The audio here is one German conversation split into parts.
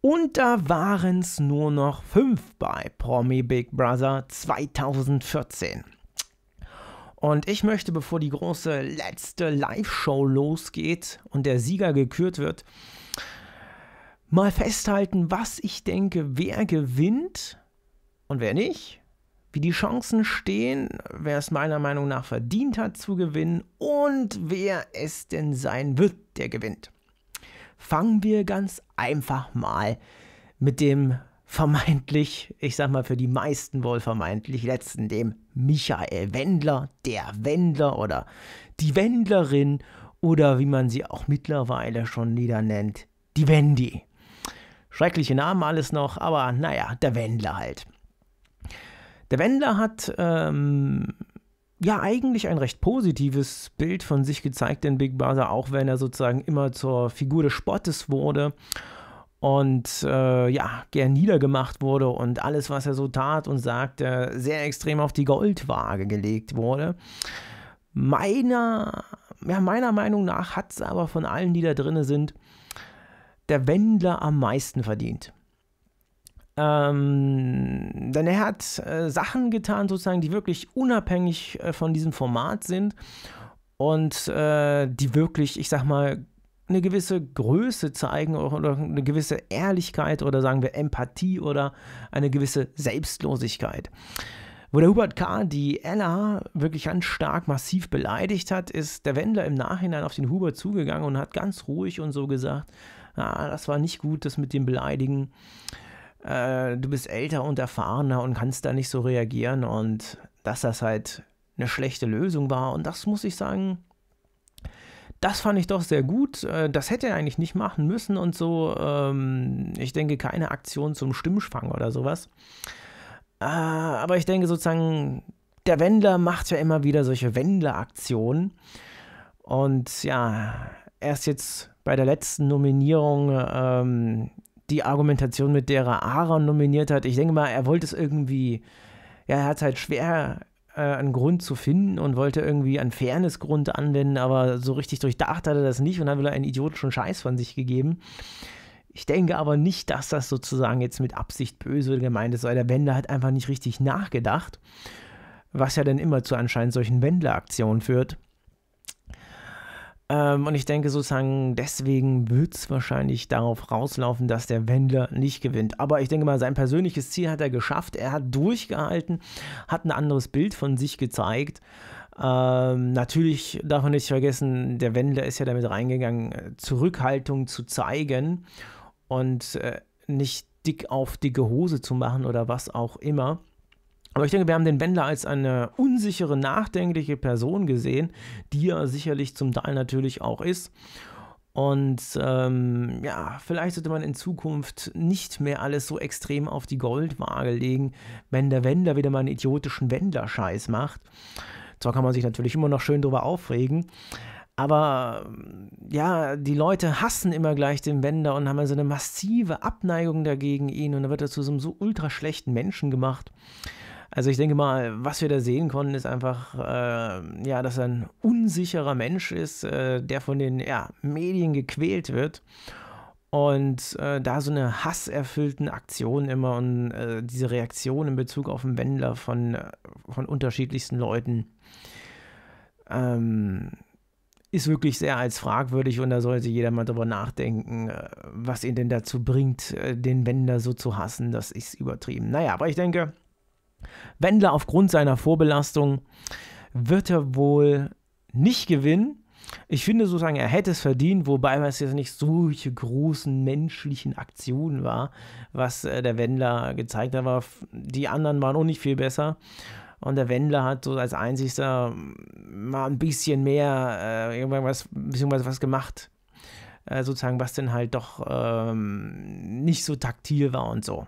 Und da waren es nur noch fünf bei Promi Big Brother 2014. Und ich möchte, bevor die große letzte Live-Show losgeht und der Sieger gekürt wird, mal festhalten, was ich denke, wer gewinnt und wer nicht, wie die Chancen stehen, wer es meiner Meinung nach verdient hat zu gewinnen und wer es denn sein wird, der gewinnt fangen wir ganz einfach mal mit dem vermeintlich, ich sag mal für die meisten wohl vermeintlich letzten, dem Michael Wendler, der Wendler oder die Wendlerin oder wie man sie auch mittlerweile schon wieder nennt, die Wendy. Schreckliche Namen alles noch, aber naja, der Wendler halt. Der Wendler hat ähm, ja eigentlich ein recht positives Bild von sich gezeigt in Big Brother, auch wenn er sozusagen immer zur Figur des Spottes wurde und äh, ja, gern niedergemacht wurde und alles, was er so tat und sagte, äh, sehr extrem auf die Goldwaage gelegt wurde. Meiner, ja, meiner Meinung nach hat es aber von allen, die da drinne sind, der Wendler am meisten verdient. Ähm, denn er hat äh, Sachen getan, sozusagen, die wirklich unabhängig äh, von diesem Format sind und äh, die wirklich, ich sag mal, eine gewisse Größe zeigen oder eine gewisse Ehrlichkeit oder sagen wir Empathie oder eine gewisse Selbstlosigkeit. Wo der Hubert K. die Ella wirklich ganz stark massiv beleidigt hat, ist der Wendler im Nachhinein auf den Hubert zugegangen und hat ganz ruhig und so gesagt, ah, das war nicht gut, das mit dem Beleidigen. Äh, du bist älter und erfahrener und kannst da nicht so reagieren und dass das halt eine schlechte Lösung war. Und das muss ich sagen, das fand ich doch sehr gut. Äh, das hätte er eigentlich nicht machen müssen und so. Ähm, ich denke, keine Aktion zum Stimmschwang oder sowas. Äh, aber ich denke sozusagen, der Wendler macht ja immer wieder solche Wendler-Aktionen. Und ja, erst jetzt bei der letzten Nominierung ähm, die Argumentation, mit der er Aaron nominiert hat. Ich denke mal, er wollte es irgendwie, ja, er hat es halt schwer, äh, einen Grund zu finden und wollte irgendwie einen Fairnessgrund anwenden, aber so richtig durchdacht hat er das nicht und dann hat wieder einen idiotischen Scheiß von sich gegeben. Ich denke aber nicht, dass das sozusagen jetzt mit Absicht böse gemeint ist, weil der Wender hat einfach nicht richtig nachgedacht, was ja dann immer zu anscheinend solchen Wendler-Aktionen führt. Ähm, und ich denke sozusagen, deswegen wird es wahrscheinlich darauf rauslaufen, dass der Wendler nicht gewinnt. Aber ich denke mal, sein persönliches Ziel hat er geschafft. Er hat durchgehalten, hat ein anderes Bild von sich gezeigt. Ähm, natürlich darf man nicht vergessen, der Wendler ist ja damit reingegangen, Zurückhaltung zu zeigen und äh, nicht dick auf dicke Hose zu machen oder was auch immer. Aber ich denke, wir haben den Wendler als eine unsichere, nachdenkliche Person gesehen, die er sicherlich zum Teil natürlich auch ist. Und ähm, ja, vielleicht sollte man in Zukunft nicht mehr alles so extrem auf die Goldwaage legen, wenn der Wendler wieder mal einen idiotischen Wendler-Scheiß macht. Zwar kann man sich natürlich immer noch schön drüber aufregen, aber ja, die Leute hassen immer gleich den Wender und haben also eine massive Abneigung dagegen ihn und dann wird er zu so einem so ultra schlechten Menschen gemacht. Also ich denke mal, was wir da sehen konnten, ist einfach, äh, ja, dass er ein unsicherer Mensch ist, äh, der von den ja, Medien gequält wird und äh, da so eine hasserfüllten Aktion immer und äh, diese Reaktion in Bezug auf den Wendler von, äh, von unterschiedlichsten Leuten ähm, ist wirklich sehr als fragwürdig und da sollte jeder mal drüber nachdenken, äh, was ihn denn dazu bringt, den Wendler so zu hassen. Das ist übertrieben. Naja, aber ich denke, Wendler aufgrund seiner Vorbelastung wird er wohl nicht gewinnen. Ich finde sozusagen, er hätte es verdient, wobei es jetzt nicht solche großen menschlichen Aktionen war, was äh, der Wendler gezeigt hat. Aber die anderen waren auch nicht viel besser. Und der Wendler hat so als einzigster hm, mal ein bisschen mehr äh, irgendwas, beziehungsweise was gemacht. Äh, sozusagen, was denn halt doch ähm, nicht so taktil war und so.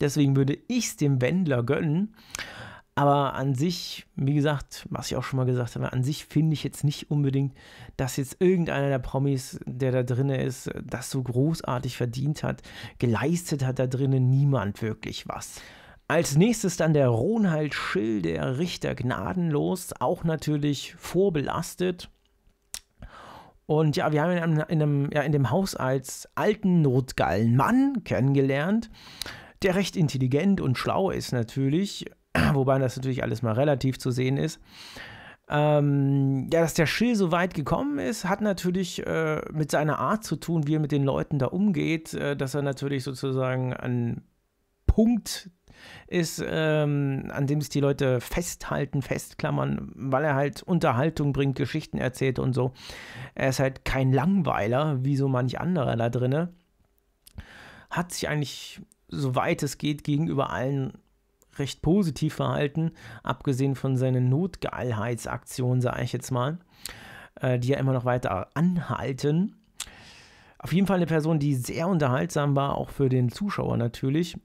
Deswegen würde ich es dem Wendler gönnen. Aber an sich, wie gesagt, was ich auch schon mal gesagt habe, an sich finde ich jetzt nicht unbedingt, dass jetzt irgendeiner der Promis, der da drin ist, das so großartig verdient hat. Geleistet hat da drinnen niemand wirklich was. Als nächstes dann der Ronald Schill, der Richter gnadenlos, auch natürlich vorbelastet. Und ja, wir haben ihn in, einem, ja, in dem Haus als alten Notgallenmann kennengelernt der recht intelligent und schlau ist natürlich, wobei das natürlich alles mal relativ zu sehen ist. Ähm, ja, dass der Schill so weit gekommen ist, hat natürlich äh, mit seiner Art zu tun, wie er mit den Leuten da umgeht, äh, dass er natürlich sozusagen ein Punkt ist, ähm, an dem es die Leute festhalten, festklammern, weil er halt Unterhaltung bringt, Geschichten erzählt und so. Er ist halt kein Langweiler, wie so manch anderer da drinne. Hat sich eigentlich soweit es geht, gegenüber allen recht positiv verhalten, abgesehen von seinen Notgeilheitsaktionen, sage ich jetzt mal, äh, die ja immer noch weiter anhalten. Auf jeden Fall eine Person, die sehr unterhaltsam war, auch für den Zuschauer natürlich,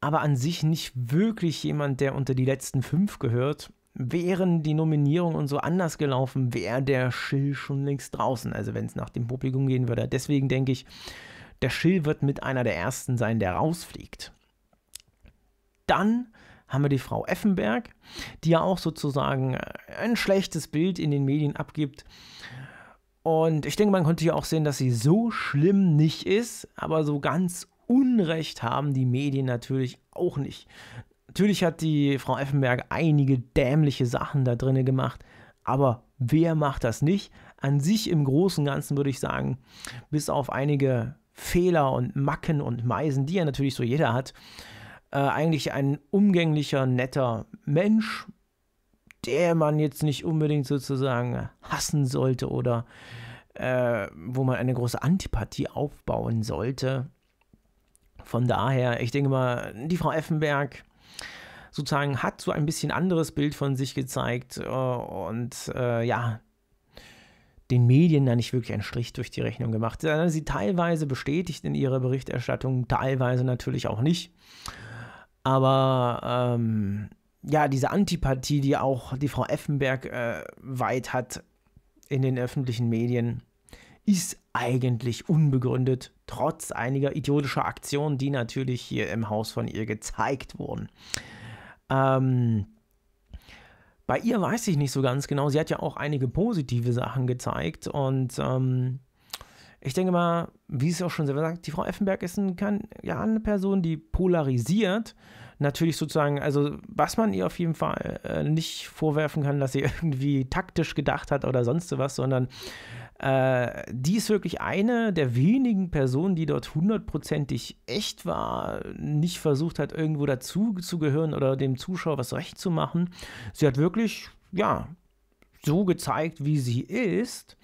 aber an sich nicht wirklich jemand, der unter die letzten fünf gehört. Wären die Nominierungen und so anders gelaufen, wäre der Schill schon längst draußen, also wenn es nach dem Publikum gehen würde. Deswegen denke ich, der Schill wird mit einer der ersten sein, der rausfliegt. Dann haben wir die Frau Effenberg, die ja auch sozusagen äh, ein schlechtes Bild in den Medien abgibt. Und ich denke, man konnte ja auch sehen, dass sie so schlimm nicht ist, aber so ganz Unrecht haben die Medien natürlich auch nicht. Natürlich hat die Frau Effenberg einige dämliche Sachen da drinne gemacht, aber wer macht das nicht? An sich im Großen und Ganzen würde ich sagen, bis auf einige Fehler und Macken und Meisen, die ja natürlich so jeder hat, äh, eigentlich ein umgänglicher, netter Mensch, der man jetzt nicht unbedingt sozusagen hassen sollte oder äh, wo man eine große Antipathie aufbauen sollte. Von daher, ich denke mal, die Frau Effenberg sozusagen hat so ein bisschen anderes Bild von sich gezeigt äh, und äh, ja, den Medien da nicht wirklich einen Strich durch die Rechnung gemacht, sondern sie teilweise bestätigt in ihrer Berichterstattung, teilweise natürlich auch nicht. Aber ähm, ja, diese Antipathie, die auch die Frau Effenberg äh, weit hat in den öffentlichen Medien, ist eigentlich unbegründet, trotz einiger idiotischer Aktionen, die natürlich hier im Haus von ihr gezeigt wurden. Ähm, bei ihr weiß ich nicht so ganz genau. Sie hat ja auch einige positive Sachen gezeigt und ähm, ich denke mal, wie es auch schon selber sagt, die Frau Effenberg ist ein, kann, ja, eine Person, die polarisiert. Natürlich sozusagen, also was man ihr auf jeden Fall äh, nicht vorwerfen kann, dass sie irgendwie taktisch gedacht hat oder sonst was, sondern äh, die ist wirklich eine der wenigen Personen, die dort hundertprozentig echt war, nicht versucht hat, irgendwo dazu zu gehören oder dem Zuschauer was recht zu machen. Sie hat wirklich, ja, so gezeigt, wie sie ist.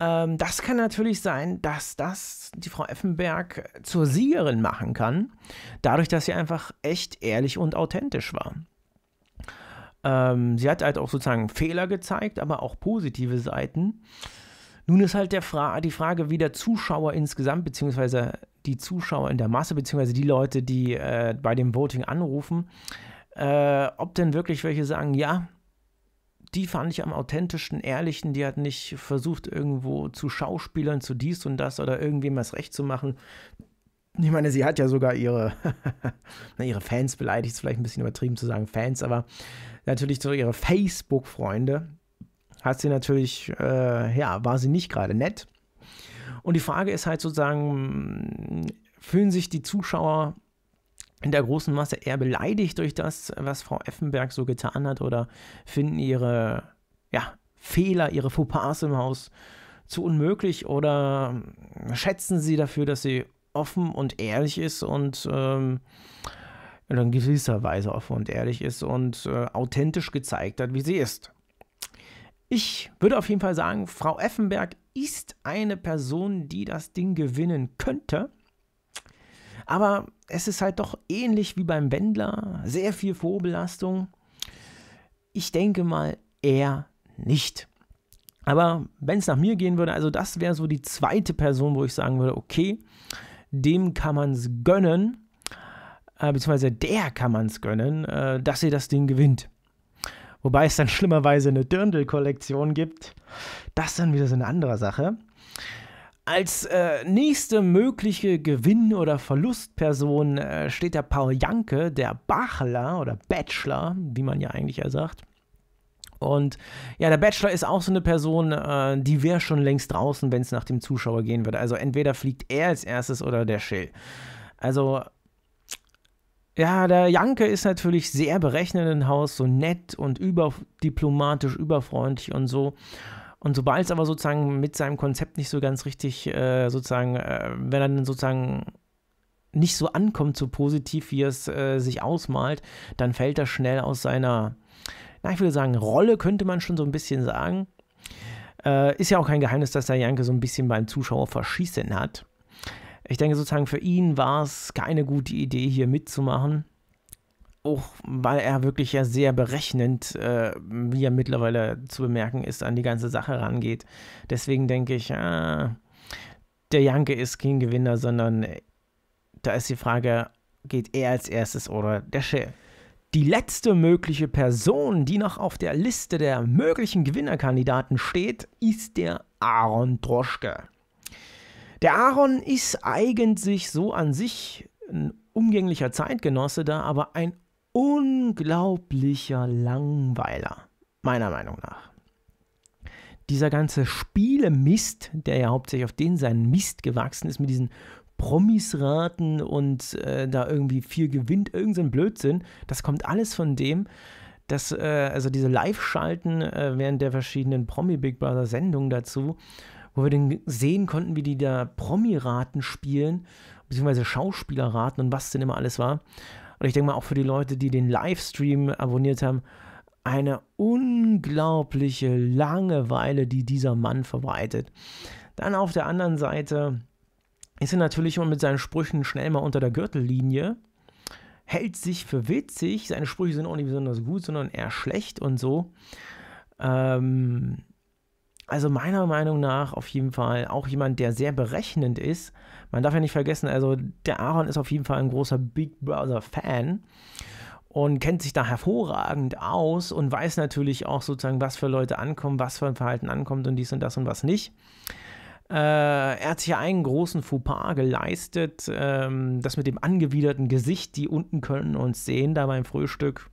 Ähm, das kann natürlich sein, dass das die Frau Effenberg zur Siegerin machen kann, dadurch, dass sie einfach echt ehrlich und authentisch war ähm, sie hat halt auch sozusagen Fehler gezeigt, aber auch positive Seiten. Nun ist halt der Fra die Frage, wie der Zuschauer insgesamt, beziehungsweise die Zuschauer in der Masse, beziehungsweise die Leute, die äh, bei dem Voting anrufen, äh, ob denn wirklich welche sagen, ja, die fand ich am authentischsten, ehrlichen, die hat nicht versucht, irgendwo zu Schauspielern, zu dies und das oder irgendwem was recht zu machen. Ich meine, sie hat ja sogar ihre, ihre Fans beleidigt, ist vielleicht ein bisschen übertrieben zu sagen Fans, aber natürlich so ihre Facebook-Freunde, hat sie natürlich, äh, ja, war sie nicht gerade nett. Und die Frage ist halt sozusagen, fühlen sich die Zuschauer in der großen Masse eher beleidigt durch das, was Frau Effenberg so getan hat oder finden ihre ja, Fehler, ihre Fauxpas im Haus zu unmöglich oder schätzen sie dafür, dass sie offen und ehrlich ist und ähm, in gewisser Weise offen und ehrlich ist und äh, authentisch gezeigt hat, wie sie ist. Ich würde auf jeden Fall sagen, Frau Effenberg ist eine Person, die das Ding gewinnen könnte. Aber es ist halt doch ähnlich wie beim Wendler, sehr viel Vorbelastung. Ich denke mal eher nicht. Aber wenn es nach mir gehen würde, also das wäre so die zweite Person, wo ich sagen würde, okay, dem kann man es gönnen, äh, beziehungsweise der kann man es gönnen, äh, dass sie das Ding gewinnt. Wobei es dann schlimmerweise eine Dirndl-Kollektion gibt. Das ist dann wieder so eine andere Sache. Als äh, nächste mögliche Gewinn- oder Verlustperson äh, steht der Paul Janke, der Bachler oder Bachelor, wie man ja eigentlich ja sagt. Und ja, der Bachelor ist auch so eine Person, äh, die wäre schon längst draußen, wenn es nach dem Zuschauer gehen würde. Also entweder fliegt er als erstes oder der Schill. Also ja, der Janke ist natürlich sehr berechnend im Haus, so nett und überdiplomatisch, überfreundlich und so. Und sobald es aber sozusagen mit seinem Konzept nicht so ganz richtig, äh, sozusagen, äh, wenn er dann sozusagen nicht so ankommt, so positiv, wie es äh, sich ausmalt, dann fällt er schnell aus seiner, na, ich würde sagen, Rolle könnte man schon so ein bisschen sagen. Äh, ist ja auch kein Geheimnis, dass der Janke so ein bisschen beim Zuschauer verschießen hat. Ich denke sozusagen, für ihn war es keine gute Idee, hier mitzumachen. Auch weil er wirklich ja sehr berechnend, äh, wie er mittlerweile zu bemerken ist, an die ganze Sache rangeht. Deswegen denke ich, äh, der Janke ist kein Gewinner, sondern äh, da ist die Frage, geht er als erstes oder der Chef? Die letzte mögliche Person, die noch auf der Liste der möglichen Gewinnerkandidaten steht, ist der Aaron Droschke. Der Aaron ist eigentlich so an sich ein umgänglicher Zeitgenosse da, aber ein unglaublicher Langweiler, meiner Meinung nach. Dieser ganze Spielemist, der ja hauptsächlich auf den sein Mist gewachsen ist, mit diesen Promisraten und äh, da irgendwie viel gewinnt, irgendein Blödsinn, das kommt alles von dem, dass, äh, also diese Live-Schalten äh, während der verschiedenen Promi-Big Brother-Sendungen dazu wo wir dann sehen konnten, wie die da Promi-Raten spielen, beziehungsweise Schauspielerraten und was denn immer alles war. Und ich denke mal, auch für die Leute, die den Livestream abonniert haben, eine unglaubliche Langeweile, die dieser Mann verbreitet. Dann auf der anderen Seite ist er natürlich immer mit seinen Sprüchen schnell mal unter der Gürtellinie, hält sich für witzig, seine Sprüche sind auch nicht besonders gut, sondern eher schlecht und so. Ähm, also meiner Meinung nach auf jeden Fall auch jemand, der sehr berechnend ist. Man darf ja nicht vergessen, also der Aaron ist auf jeden Fall ein großer Big Brother-Fan und kennt sich da hervorragend aus und weiß natürlich auch sozusagen, was für Leute ankommen, was für ein Verhalten ankommt und dies und das und was nicht. Äh, er hat sich ja einen großen Fauxpas geleistet, ähm, das mit dem angewiderten Gesicht, die unten können uns sehen, da beim Frühstück.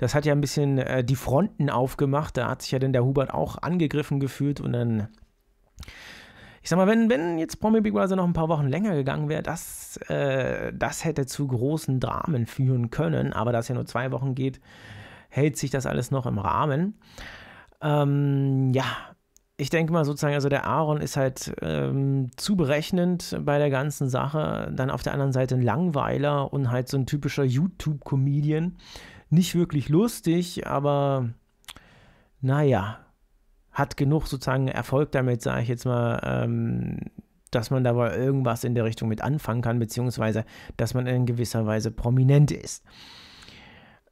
Das hat ja ein bisschen äh, die Fronten aufgemacht. Da hat sich ja dann der Hubert auch angegriffen gefühlt und dann. Ich sag mal, wenn, wenn jetzt Promi Big Brother noch ein paar Wochen länger gegangen wäre, das, äh, das hätte zu großen Dramen führen können. Aber da es ja nur zwei Wochen geht, hält sich das alles noch im Rahmen. Ähm, ja, ich denke mal sozusagen, also der Aaron ist halt ähm, zu berechnend bei der ganzen Sache. Dann auf der anderen Seite ein Langweiler und halt so ein typischer YouTube-Comedian, nicht wirklich lustig, aber naja, hat genug sozusagen Erfolg damit, sage ich jetzt mal, ähm, dass man da wohl irgendwas in der Richtung mit anfangen kann, beziehungsweise dass man in gewisser Weise prominent ist.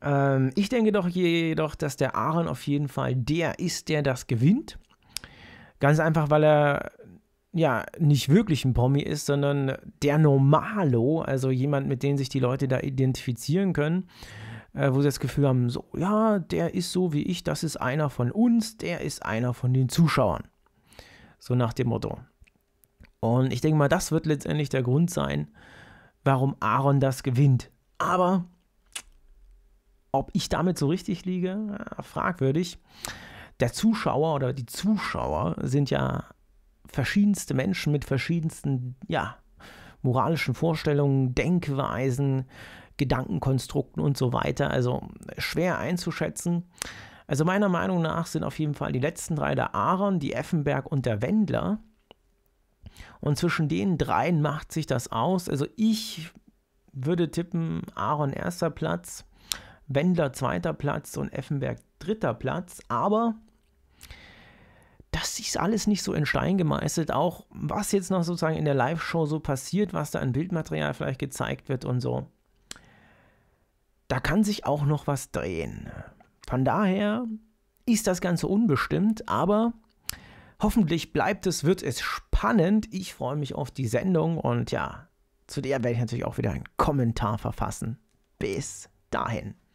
Ähm, ich denke doch jedoch, dass der Aaron auf jeden Fall der ist, der das gewinnt. Ganz einfach, weil er ja nicht wirklich ein Promi ist, sondern der Normalo, also jemand, mit dem sich die Leute da identifizieren können äh, wo sie das Gefühl haben, so, ja, der ist so wie ich, das ist einer von uns, der ist einer von den Zuschauern. So nach dem Motto. Und ich denke mal, das wird letztendlich der Grund sein, warum Aaron das gewinnt. Aber ob ich damit so richtig liege, äh, fragwürdig. Der Zuschauer oder die Zuschauer sind ja verschiedenste Menschen mit verschiedensten, ja, moralischen Vorstellungen, Denkweisen, Gedankenkonstrukten und so weiter. Also äh, schwer einzuschätzen. Also meiner Meinung nach sind auf jeden Fall die letzten drei der Aaron, die Effenberg und der Wendler. Und zwischen den dreien macht sich das aus. Also ich würde tippen, Aaron erster Platz, Wendler zweiter Platz und Effenberg dritter Platz. Aber das ist alles nicht so in Stein gemeißelt. Auch was jetzt noch sozusagen in der Live-Show so passiert, was da an Bildmaterial vielleicht gezeigt wird und so da kann sich auch noch was drehen. Von daher ist das Ganze unbestimmt, aber hoffentlich bleibt es, wird es spannend. Ich freue mich auf die Sendung und ja, zu der werde ich natürlich auch wieder einen Kommentar verfassen. Bis dahin.